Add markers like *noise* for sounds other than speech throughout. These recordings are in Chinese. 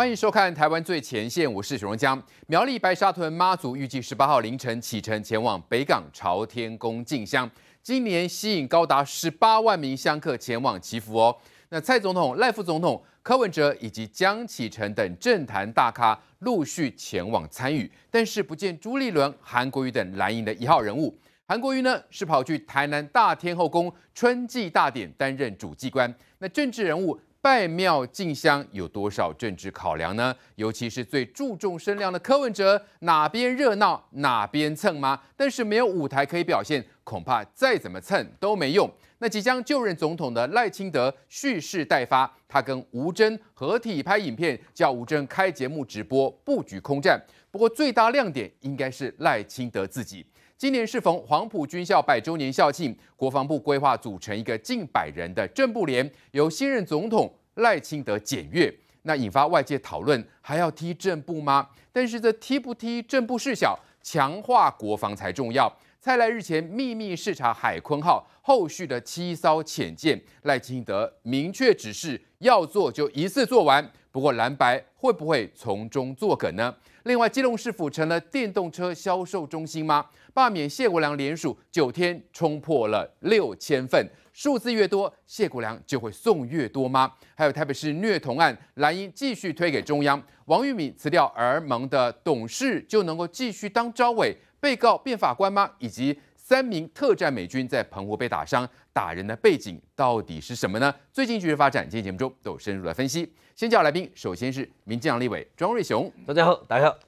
欢迎收看《台湾最前线》，我是许荣江。苗栗白沙屯妈祖预计十八号凌晨启程前往北港朝天宫进香，今年吸引高达十八万名香客前往祈福哦。那蔡总统、赖副总统、柯文哲以及江启程等政坛大咖陆续前往参与，但是不见朱立伦、韩国瑜等蓝营的一号人物。韩国瑜呢，是跑去台南大天后宫春季大典担任主祭官。那政治人物。拜庙进香有多少政治考量呢？尤其是最注重声量的柯文哲，哪边热闹哪边蹭吗？但是没有舞台可以表现，恐怕再怎么蹭都没用。那即将就任总统的赖清德蓄势待发，他跟吴尊合体拍影片，叫吴尊开节目直播布局空战。不过最大亮点应该是赖清德自己。今年适逢黄埔军校百周年校庆，国防部规划组成一个近百人的政部联，由新任总统赖清德检阅，那引发外界讨论，还要踢政部吗？但是这踢不踢政部事小，强化国防才重要。蔡赖日前秘密视察海鲲号，后续的七艘潜舰，赖清德明确指示要做就一次做完。不过蓝白会不会从中作梗呢？另外，基隆市府成了电动车销售中心吗？罢免谢国良联署九天冲破了六千份，数字越多，谢国良就会送越多吗？还有台北市虐童案，蓝英继续推给中央。王玉敏辞掉儿盟的董事，就能够继续当招委？被告变法官吗？以及三名特战美军在澎湖被打伤，打人的背景到底是什么呢？最近局势发展，今天节目中都有深入的分析。先叫来宾，首先是民进党立委庄瑞雄，大家好，大家好。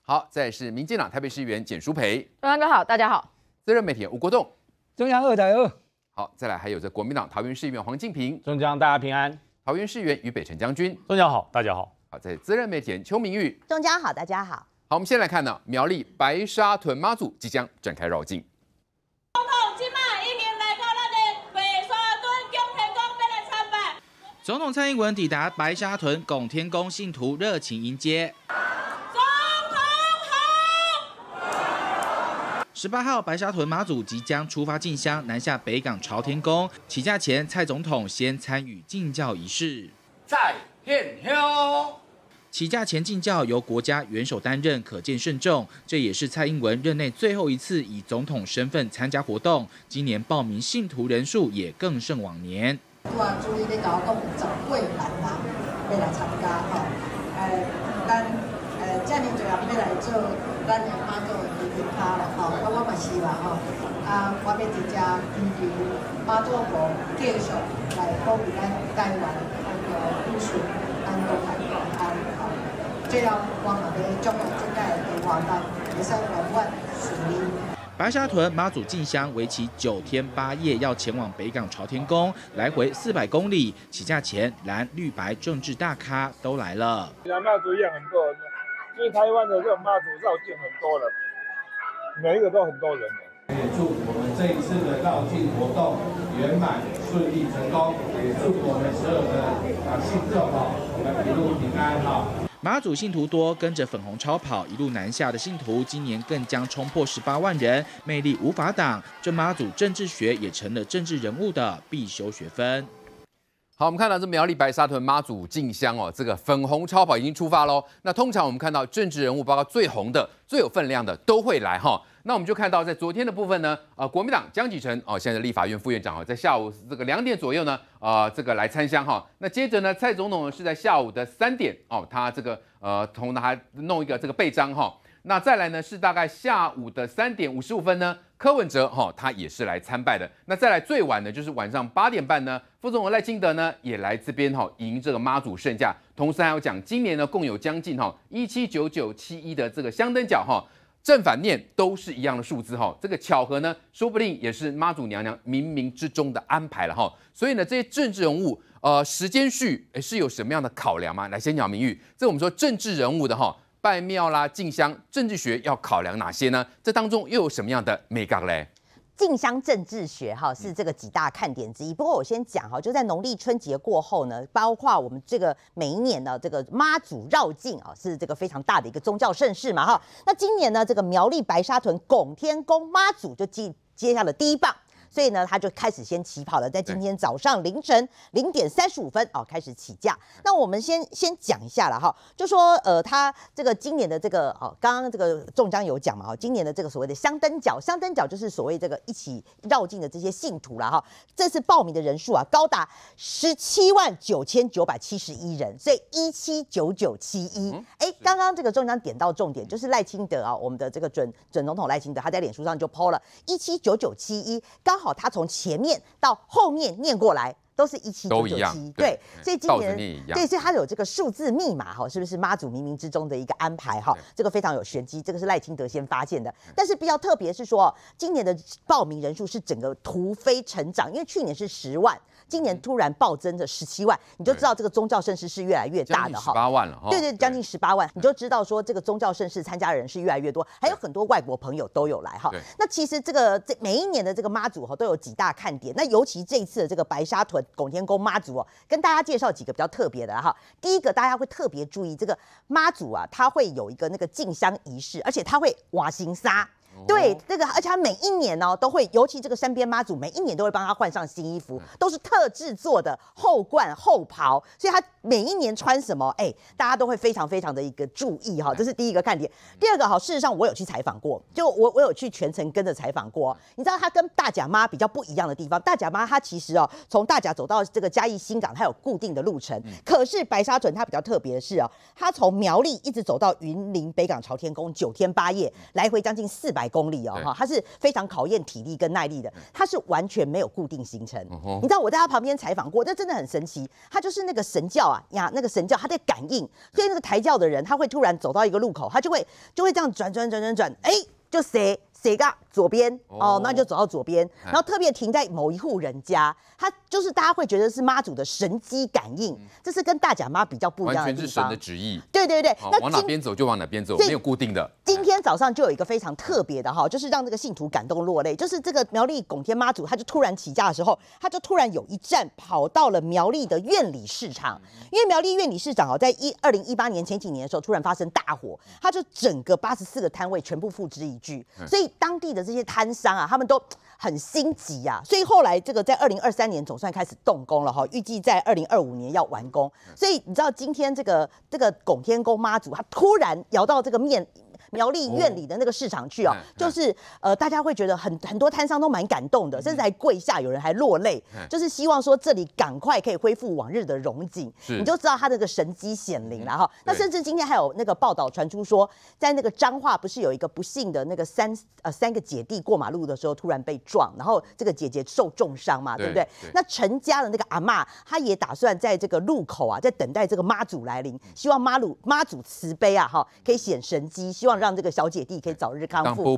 好，再是民进党台北市议员简淑培，庄长哥好，大家好。资深媒体吴国栋，中央二台二。好，再来还有这国民党桃园市议员黄靖平，中央大家平安。桃园市议员于北辰将军，中央好，大家好。好，在自资深媒体邱明玉，中央好，大家好。好，我们先来看呢，苗栗白沙屯妈祖即将展开绕境。总统参拜。总统蔡英文抵达白沙屯拱天宫，信徒热情迎接。总统十八号白沙屯妈祖即将出发进香，南下北港朝天宫。起驾前，蔡总统先参与进教仪式。再见乡。起驾前进教由国家元首担任，可见慎重。这也是蔡英文任内最后一次以总统身份参加活动。今年报名信徒人数也更胜往年。我注意动，未来未来参加这要来做咱了那我嘛啊，我们家祖继续来咱台湾那个正在白沙屯妈祖进香为期九天八夜，要前往北港朝天宫，来回四百公里。起价前，蓝绿白政治大咖都来了。绕境很多人，这台湾的这绕妈祖绕境很多人，每一个都很多人。也祝我们这一次的绕境活动圆满顺利成功，也祝我们所有的法师教好，一路平安哈。马祖信徒多，跟着粉红超跑一路南下的信徒，今年更将冲破十八万人，魅力无法挡。这马祖政治学也成了政治人物的必修学分。好，我们看到这苗栗白沙屯妈祖进香哦，这个粉红超跑已经出发喽。那通常我们看到政治人物，包括最红的、最有分量的，都会来哈。那我们就看到在昨天的部分呢，呃，国民党江启臣哦，现在立法院副院长哦，在下午这个两点左右呢，啊，这个来参香哈。那接着呢，蔡总统是在下午的三点哦，他这个呃，同他弄一个这个备章哈。那再来呢，是大概下午的三点五十五分呢。柯文哲哈，他也是来参拜的。那再来最晚的，就是晚上八点半呢。副总统赖清德呢，也来这边哈，迎这个妈祖圣驾。同时还要讲，今年呢，共有将近哈一七九九七一的这个香灯角哈，正反面都是一样的数字哈。这个巧合呢，说不定也是妈祖娘娘冥冥之中的安排了哈。所以呢，这些政治人物呃，时间序诶，是有什么样的考量吗？来先讲明玉，这我们说政治人物的哈。拜庙啦，进香，政治学要考量哪些呢？这当中又有什么样的美感嘞？进香政治学哈是这个几大看点之一。不过我先讲哈，就在农历春节过后呢，包括我们这个每一年呢，这个妈祖绕境啊，是这个非常大的一个宗教盛事嘛哈。那今年呢，这个苗栗白沙屯拱天宫妈祖就接接下了第一棒。所以呢，他就开始先起跑了，在今天早上凌晨零点三十五分哦，开始起价。那我们先先讲一下了哈，就说呃，他这个今年的这个哦，刚刚这个中江有讲嘛哦，今年的这个所谓的香灯脚，香灯脚就是所谓这个一起绕境的这些信徒了哈。这次报名的人数啊，高达十七万九千九百七十一人，所以一七九九七一。哎，刚刚这个中江点到重点，就是赖清德啊，我们的这个准准总统赖清德，他在脸书上就 PO 了，一七九九七一，刚好。好，他从前面到后面念过来。都是一七九九七，对，所以今年，对，所以它有这个数字密码哈，是不是妈祖冥冥之中的一个安排哈？这个非常有玄机，这个是赖清德先发现的。但是比较特别是说，今年的报名人数是整个突飞成长，因为去年是十万，今年突然暴增的十七万，你就知道这个宗教盛事是越来越大的哈。十八万了，对对，将近十八万，你就知道说这个宗教盛事参加的人是越来越多，还有很多外国朋友都有来哈。那其实这个这每一年的这个妈祖哈都有几大看点，那尤其这一次的这个白沙屯。拱天宫妈祖哦，跟大家介绍几个比较特别的哈。第一个，大家会特别注意这个妈祖啊，他会有一个那个进香仪式，而且他会瓦心沙。对，这个而且他每一年呢都会，尤其这个山边妈祖每一年都会帮他换上新衣服，都是特制作的后冠后袍，所以他每一年穿什么，哎，大家都会非常非常的一个注意哈，这是第一个看点。第二个哈，事实上我有去采访过，就我我有去全程跟着采访过。你知道他跟大甲妈比较不一样的地方，大甲妈她其实哦，从大甲走到这个嘉义新港，他有固定的路程。可是白沙屯他比较特别的是哦，他从苗栗一直走到云林北港朝天宫，九天八夜，来回将近四百。百公里哦，哈，它是非常考验体力跟耐力的。它是完全没有固定行程，你知道我在他旁边采访过，这真的很神奇。他就是那个神教啊，呀，那个神教，他在感应，所以那个抬轿的人，他会突然走到一个路口，他就会就会这样转转转转转，哎，就谁？哪个左边哦，那就走到左边，然后特别停在某一户人家，他就是大家会觉得是妈祖的神机感应，这是跟大甲妈比较不一样的完全是神的旨意。对对对，那往哪边走就往哪边走，没有固定的。今天早上就有一个非常特别的哈，就是让这个信徒感动落泪，就是这个苗栗拱天妈祖，他就突然起驾的时候，他就突然有一站跑到了苗栗的院里市场，因为苗栗院里市场哦，在一二零一八年前几年的时候，突然发生大火，他就整个八十四个摊位全部付之一炬，所以。当地的这些摊商啊，他们都很心急啊，所以后来这个在二零二三年总算开始动工了哈，预计在二零二五年要完工。所以你知道今天这个这个拱天宫妈祖，他突然摇到这个面。苗栗院里的那个市场去哦，就是呃，大家会觉得很很多摊商都蛮感动的，甚至还跪下，有人还落泪，就是希望说这里赶快可以恢复往日的荣景。你就知道他这个神机显灵了哈。那甚至今天还有那个报道传出说，在那个彰化不是有一个不幸的那个三呃三个姐弟过马路的时候突然被撞，然后这个姐姐受重伤嘛，对不对？那陈家的那个阿嬷，她也打算在这个路口啊，在等待这个妈祖来临，希望妈祖妈祖慈悲啊哈，可以显神机，希望。让这个小姐弟可以早日康复。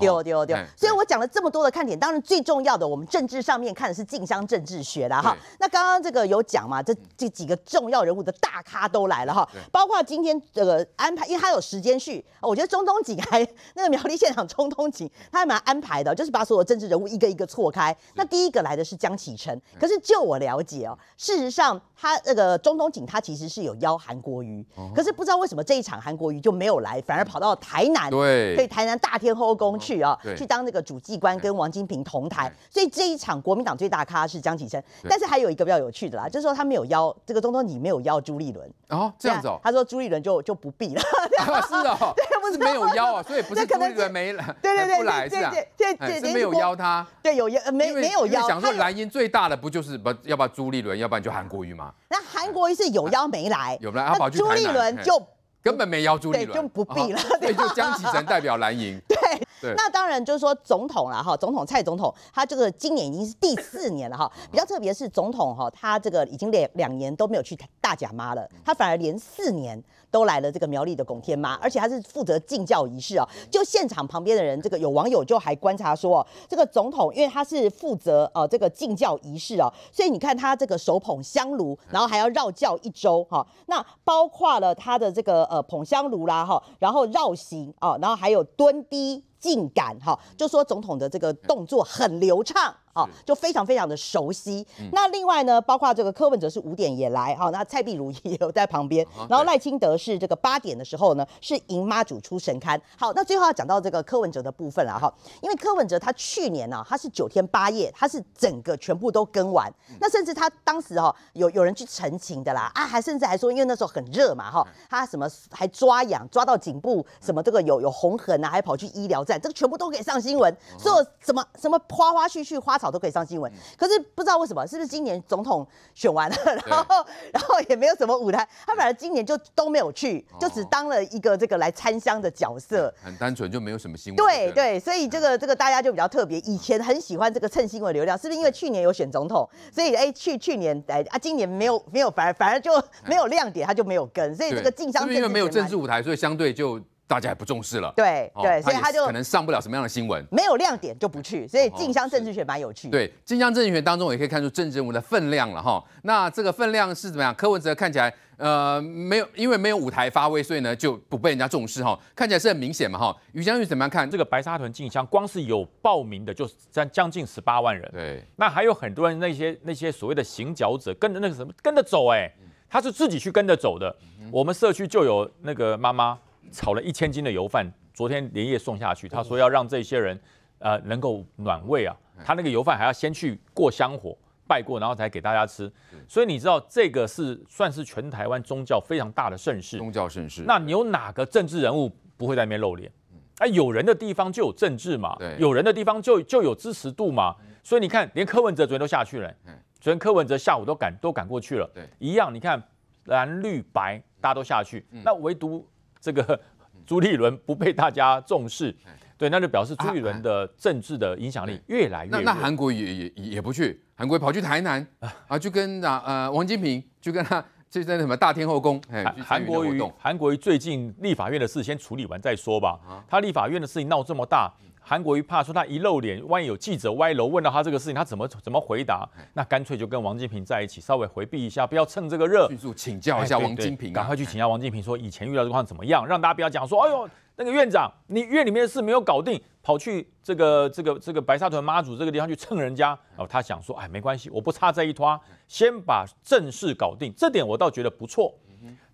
丢丢丢！所以我讲了这么多的看点，当然最重要的，我们政治上面看的是竞相政治学了哈。那刚刚这个有讲嘛？这这几个重要人物的大咖都来了哈，包括今天这个安排，因为他有时间序，我觉得中东警还那个苗栗现场中东警，他还蛮安排的，就是把所有政治人物一个一个错开。那第一个来的是江启臣，可是就我了解哦，事实上他那个中东警他其实是有邀韩国瑜，可是不知道为什么这一场韩国瑜就没有来，反而跑到。到台南，对，所以台南大天后宫去啊，去当那个主祭官，跟王金平同台。所以这一场国民党最大咖是江启臣，但是还有一个比较有趣的啦，就是说他没有邀这个中中，你没有邀朱立伦哦，这样子哦，他说朱立伦就就不必了，*laughs* 是哦，*laughs* 不是没有邀啊，所以不是朱立伦没来，对对对，对对，是没有邀他，对，有邀没没有邀，想说蓝营最大的不就是把要把朱立伦，要不然就韩国瑜嘛，那韩国瑜是有邀没来，有来，那朱立伦就。根本没邀朱立伦，就不必了。对，就江启臣代表蓝营。*laughs* 对。那当然就是说总统啦，哈，总统蔡总统，他这个今年已经是第四年了，哈。比较特别是总统哈，他这个已经两两年都没有去大甲妈了，他反而连四年都来了这个苗栗的拱天妈，而且他是负责敬教仪式啊。就现场旁边的人，这个有网友就还观察说，这个总统因为他是负责呃这个敬教仪式啊，所以你看他这个手捧香炉，然后还要绕教一周，哈。那包括了他的这个呃捧香炉啦，哈，然后绕行啊，然后还有蹲低。劲感哈，就说总统的这个动作很流畅。哦，就非常非常的熟悉。那另外呢，包括这个柯文哲是五点也来，哦，那蔡碧如也有在旁边。然后赖清德是这个八点的时候呢，是迎妈祖出神龛。好，那最后要讲到这个柯文哲的部分了哈，因为柯文哲他去年呢，他是九天八夜，他是整个全部都跟完。那甚至他当时哈，有有人去澄清的啦，啊，还甚至还说，因为那时候很热嘛哈，他什么还抓痒抓到颈部，什么这个有有红痕啊，还跑去医疗站，这个全部都可以上新闻，所什么什么花花絮絮花。草都可以上新闻，可是不知道为什么，是不是今年总统选完了，然后然后也没有什么舞台，他反而今年就都没有去，就只当了一个这个来参商的角色，很单纯就没有什么新闻。对对，所以这个这个大家就比较特别，以前很喜欢这个蹭新闻流量，是不是因为去年有选总统，所以哎去去年哎啊今年没有没有反而反而就没有亮点，他就没有跟，所以这个竞商因为没有政治舞台，所以相对就。大家也不重视了，对对，所以他就可能上不了什么样的新闻，没有亮点就不去。所以静香政治学蛮有趣。对，静香政治学当中，也可以看出政治人物的分量了哈。那这个分量是怎么样？柯文哲看起来，呃，没有，因为没有舞台发威，所以呢就不被人家重视哈。看起来是很明显嘛哈。于将军怎么样看这个白沙屯竞香？光是有报名的，就将将近十八万人。对，那还有很多人，那些那些所谓的行脚者，跟着那个什么跟着走哎，他是自己去跟着走的。我们社区就有那个妈妈。炒了一千斤的油饭，昨天连夜送下去。他说要让这些人，呃，能够暖胃啊。他那个油饭还要先去过香火，拜过，然后才给大家吃。所以你知道这个是算是全台湾宗教非常大的盛事。宗教盛事。那有哪个政治人物不会在那边露脸？哎，有人的地方就有政治嘛。有人的地方就就有支持度嘛。所以你看，连柯文哲昨天都下去了。嗯。昨天柯文哲下午都赶都赶过去了。一样，你看蓝绿白大家都下去，那唯独。这个朱立伦不被大家重视，对，那就表示朱立伦的政治的影响力越来越弱。那那韩国也也也不去，韩国跑去台南啊，就跟那呃王金平，就跟他这在 *laughs* 什么大天后宫，韩国与韩国最近立法院的事先处理完再说吧。他立法院的事情闹这么大。韩国瑜怕说他一露脸，万一有记者歪楼问到他这个事情，他怎么怎么回答？那干脆就跟王金平在一起，稍微回避一下，不要蹭这个热。迅速请教一下王金平，赶快去请教王金平，说以前遇到的况怎么样？让大家不要讲说，哎呦，那个院长，你院里面的事没有搞定，跑去这个这个这个白沙屯妈祖这个地方去蹭人家。然他想说，哎，没关系，我不差这一拖，先把正事搞定。这点我倒觉得不错，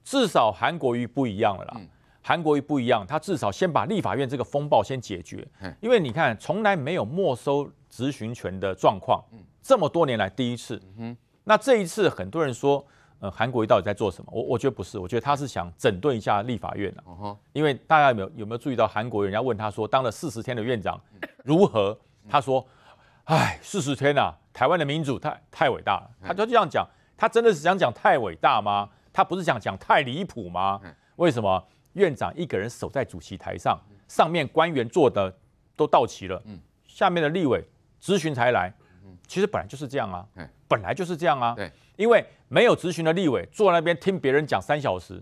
至少韩国瑜不一样了啦。韩国瑜不一样，他至少先把立法院这个风暴先解决。因为你看，从来没有没收执行权的状况，这么多年来第一次。那这一次，很多人说，呃，韩国瑜到底在做什么？我我觉得不是，我觉得他是想整顿一下立法院的。因为大家有没有有没有注意到，韩国瑜人家问他说，当了四十天的院长，如何？他说，唉，四十天呐，台湾的民主太太伟大了。他他就这样讲，他真的是想讲太伟大吗？他不是想讲太离谱吗？为什么？院长一个人守在主席台上，上面官员坐的都到齐了，下面的立委咨询才来。其实本来就是这样啊，本来就是这样啊。因为没有咨询的立委坐那边听别人讲三小时，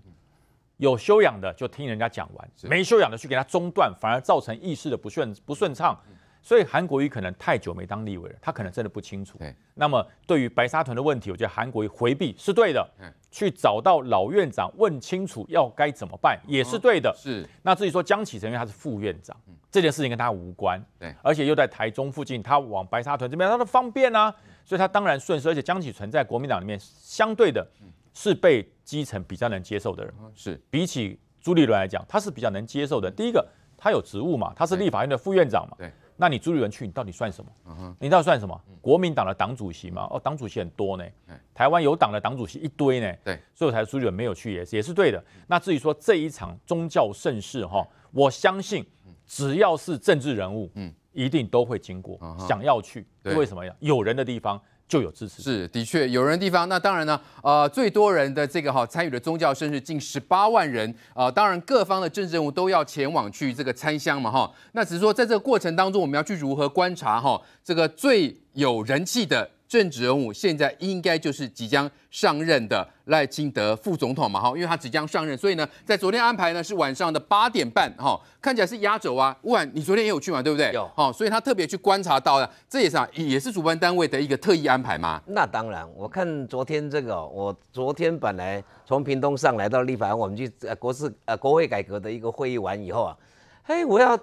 有修养的就听人家讲完，没修养的去给他中断，反而造成意识的不顺不顺畅。所以韩国瑜可能太久没当立委了，他可能真的不清楚。那么对于白沙屯的问题，我觉得韩国瑜回避是对的。嗯。去找到老院长问清楚要该怎么办也是对的。是。那至于说江启成，因为他是副院长，这件事情跟他无关。而且又在台中附近，他往白沙屯这边，他的方便啊。所以他当然顺势。而且江启成在国民党里面相对的，是被基层比较能接受的人。是。比起朱立伦来讲，他是比较能接受的。第一个，他有职务嘛，他是立法院的副院长嘛。对。那你朱立伦去，你到底算什么？你到底算什么？国民党的党主席吗？哦，党主席很多呢，台湾有党的党主席一堆呢。所以我才朱立伦没有去也是也是对的。那至于说这一场宗教盛事哈，我相信只要是政治人物，嗯，一定都会经过，想要去，因为什么呀？有人的地方。就有支持，是的确有人地方，那当然呢，呃，最多人的这个哈参与的宗教生日近十八万人啊，当然各方的政治人物都要前往去这个参香嘛哈，那只是说在这个过程当中，我们要去如何观察哈这个最有人气的。政治人物现在应该就是即将上任的赖清德副总统嘛，哈，因为他即将上任，所以呢，在昨天安排呢是晚上的八点半，哈，看起来是压轴啊。哇，你昨天也有去嘛，对不对？有，哈，所以他特别去观察到了，这也是啊，也是主办单位的一个特意安排嘛。那当然，我看昨天这个，我昨天本来从屏东上来到立法，我们去呃国事呃国会改革的一个会议完以后啊，嘿，我要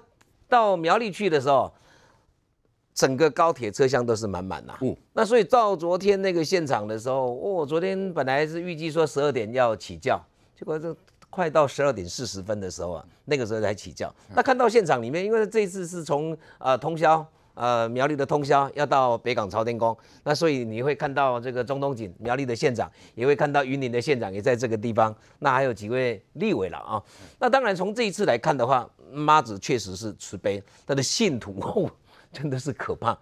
到苗栗去的时候。整个高铁车厢都是满满的。嗯，那所以到昨天那个现场的时候，哦，昨天本来是预计说十二点要起轿，结果这快到十二点四十分的时候啊，那个时候才起轿。那看到现场里面，因为这一次是从呃通宵呃苗栗的通宵要到北港朝天宫，那所以你会看到这个中东锦苗栗的县长，也会看到云林的县长也在这个地方。那还有几位立委了啊？那当然从这一次来看的话，妈子确实是慈悲，他的信徒。真的是可怕。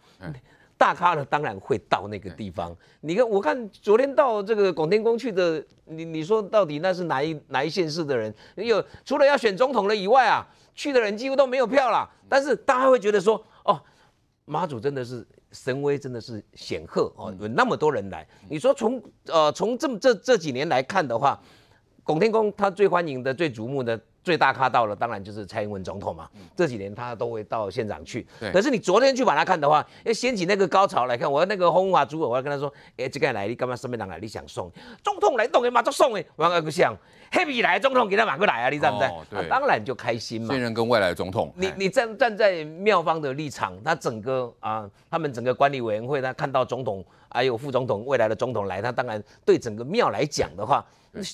大咖呢，当然会到那个地方。你看，我看昨天到这个广天宫去的，你你说到底那是哪一哪一县市的人？有除了要选总统的以外啊，去的人几乎都没有票了。但是大家会觉得说，哦，妈祖真的是神威，真的是显赫哦，有那么多人来。你说从呃从这么这这几年来看的话，广天宫他最欢迎的、最瞩目的。最大咖到了，当然就是蔡英文总统嘛。这几年他都会到现场去。可是你昨天去把他看的话，要掀起那个高潮来看，我要那个红马珠，我要跟他说，哎，这个来，你干嘛？什边人来？你想送总统来，动，哎，马上送诶，要阿古想。Happy 来总统给他买过来啊，你赞不赞？当然就开心嘛。现任跟未来总统，你你站站在庙方的立场，他整个啊，他们整个管理委员会，他看到总统还有副总统未来的总统来，他当然对整个庙来讲的话，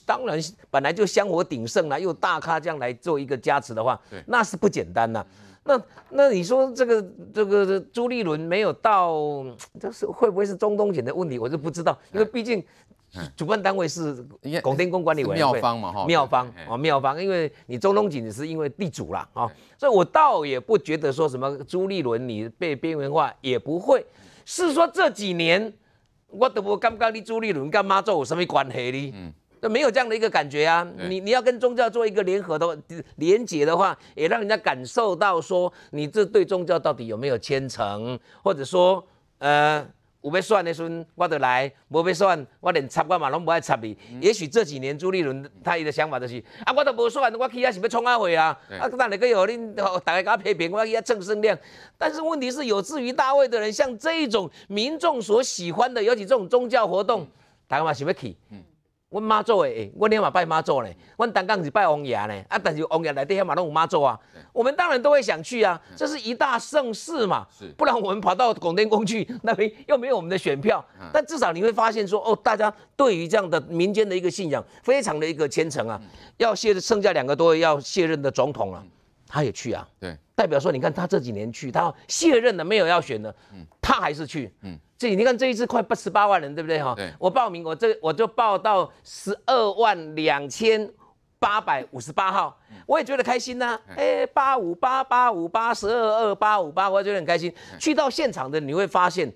当然本来就香火鼎盛啦，又大咖这样来做一个加持的话，那是不简单呐。那那你说这个这个朱立伦没有到，这是会不会是中东锦的问题？我是不知道，因为毕竟主办单位是拱天宫管理委员会方嘛，哈，妙方哦，妙方，因为你中东锦是因为地主啦，啊，所以我倒也不觉得说什么朱立伦你被边缘化也不会，是说这几年我都不感觉你朱立伦干妈做有什么关系哩。没有这样的一个感觉啊！你你要跟宗教做一个联合的连结的话，也让人家感受到说你这对宗教到底有没有虔诚，或者说呃，吾被算的时候，我得来；无被算，我连插我嘛拢不爱插你。也许这几年朱立伦他的想法就是啊，我都不算，我去阿是不冲啊会啊？啊，哪里可有让你大家给他批评？我去阿争声量。但是问题是，有志于大卫的人，像这种民众所喜欢的，尤其这种宗教活动，大家嘛是不去？嗯阮妈祖诶，阮天马拜妈祖咧，阮单杠是拜王爷咧，啊，但是王爷来对天马拢有妈祖啊，我们当然都会想去啊，这是一大盛事嘛，不然我们跑到广电宫去 *laughs* 那边又没有我们的选票，但至少你会发现说，哦，大家对于这样的民间的一个信仰非常的一个虔诚啊，要卸剩下两个多月要卸任的总统了，他也去啊，对。代表说：“你看他这几年去，他卸任了没有要选的，嗯，他还是去，嗯，这你看这一次快八十八万人，对不对哈？对，我报名，我这我就报到十二万两千八百五十八号，我也觉得开心呐，哎，八五八八五八十二二八五八，我也觉得很开心。去到现场的你会发现，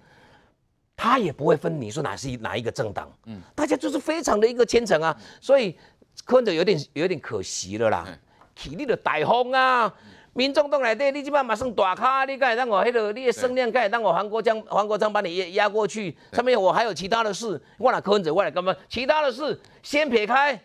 他也不会分你说哪是哪一个政党，嗯，大家就是非常的一个虔诚啊，所以看着有点有点可惜了啦，起立的大风啊。”民众都来对，你即办？马上大咖，你敢让我迄个，你的声量开让我黄国章、黄国章把你压压过去。上面我还有其他的事，我来控制，我来干嘛？其他的事先撇开。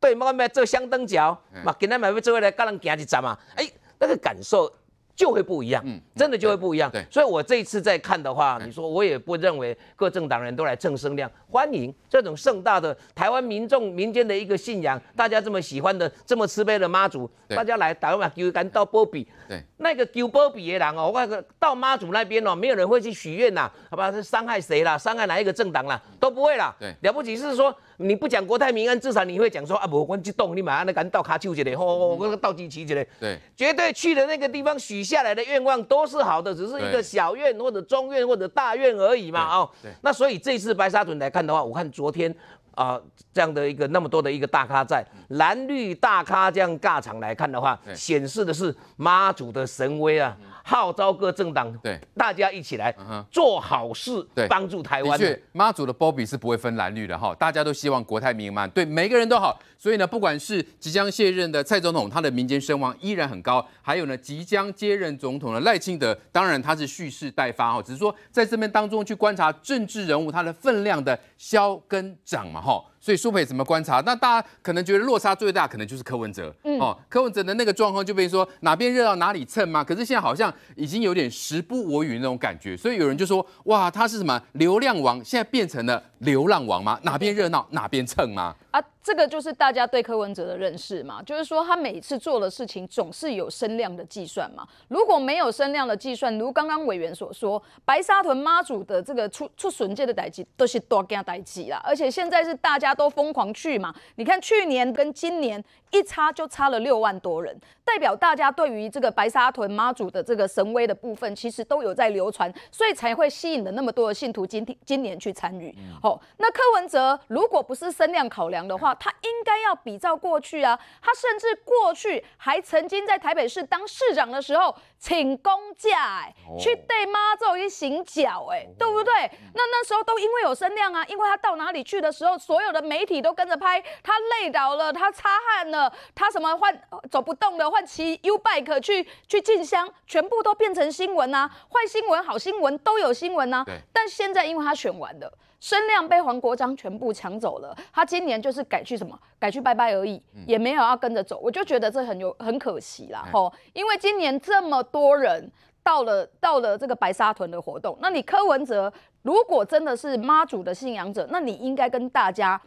对，莫讲咩做香灯脚，嘛，今天买杯酒来跟人行一站嘛，哎，那个感受。就会不一样，嗯，真的就会不一样。对，所以我这一次在看的话，你说我也不认为各政党人都来蹭声量，欢迎这种盛大的台湾民众民间的一个信仰，大家这么喜欢的这么慈悲的妈祖，大家来台湾买牛肉干到波比。对。那个丢波比的人哦，我看到妈祖那边哦，没有人会去许愿呐，好吧？是伤害谁啦？伤害哪一个政党啦？都不会啦。对，了不起是说你不讲国泰民安，至少你会讲说啊，我我去动你马上那敢到卡丘杰嘞，吼，我倒基奇起嘞，对，绝对去的那个地方许下来的愿望都是好的，只是一个小愿或者中愿或者大愿而已嘛，哦。那所以这次白沙屯来看的话，我看昨天。啊，这样的一个那么多的一个大咖在蓝绿大咖这样尬场来看的话，显示的是妈祖的神威啊，号召各政党对大家一起来做好事，对帮助台湾。的确，妈祖的波比是不会分蓝绿的哈，大家都希望国泰民安，对每个人都好。所以呢，不管是即将卸任的蔡总统，他的民间声望依然很高；，还有呢，即将接任总统的赖清德，当然他是蓄势待发哈，只是说在这边当中去观察政治人物他的分量的消跟涨嘛。好。所以苏佩怎么观察？那大家可能觉得落差最大，可能就是柯文哲。嗯、哦，柯文哲的那个状况，就被说哪边热闹哪里蹭嘛。可是现在好像已经有点时不我与那种感觉。所以有人就说：哇，他是什么流量王，现在变成了流浪王吗？哪边热闹哪边蹭吗？啊，这个就是大家对柯文哲的认识嘛。就是说他每次做的事情，总是有声量的计算嘛。如果没有声量的计算，如刚刚委员所说，白沙屯妈祖的这个出出损界的代际都是大件代际啦。而且现在是大家。都疯狂去嘛！你看去年跟今年。一差就差了六万多人，代表大家对于这个白沙屯妈祖的这个神威的部分，其实都有在流传，所以才会吸引了那么多的信徒。今天今年去参与，好，那柯文哲如果不是声量考量的话，他应该要比照过去啊，他甚至过去还曾经在台北市当市长的时候请公假，哎，去对妈祖一行脚，哎，对不对？那那时候都因为有声量啊，因为他到哪里去的时候，所有的媒体都跟着拍，他累倒了，他擦汗呢。他什么换走不动的换骑 U bike 去去进香，全部都变成新闻啊！坏新闻、好新闻都有新闻啊！但现在因为他选完了，声量被黄国章全部抢走了，他今年就是改去什么，改去拜拜而已，也没有要跟着走。我就觉得这很有很可惜啦，吼！因为今年这么多人到了到了这个白沙屯的活动，那你柯文哲如果真的是妈祖的信仰者，那你应该跟大家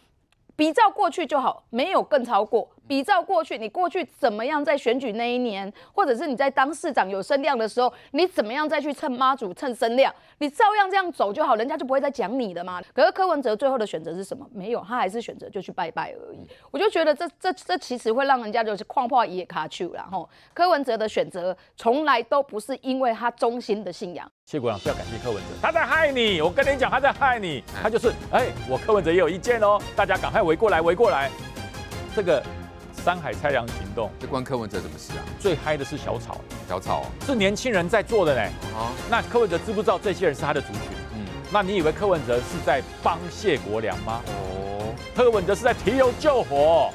比照过去就好，没有更超过。比照过去，你过去怎么样在选举那一年，或者是你在当市长有声量的时候，你怎么样再去蹭妈祖蹭声量，你照样这样走就好，人家就不会再讲你的嘛。可是柯文哲最后的选择是什么？没有，他还是选择就去拜拜而已。我就觉得这这这其实会让人家就是框破也卡丘然后柯文哲的选择从来都不是因为他忠心的信仰。谢国良，不要感谢柯文哲，他在害你。我跟你讲，他在害你。他就是哎，我柯文哲也有意见哦。大家赶快围过来，围过来，这个。山海拆梁行动，这关柯文哲什么事啊？最嗨的是小草，小草是年轻人在做的呢。啊，那柯文哲知不知道这些人是他的族群？嗯，那你以为柯文哲是在帮谢国梁吗？哦，柯文哲是在提油救火。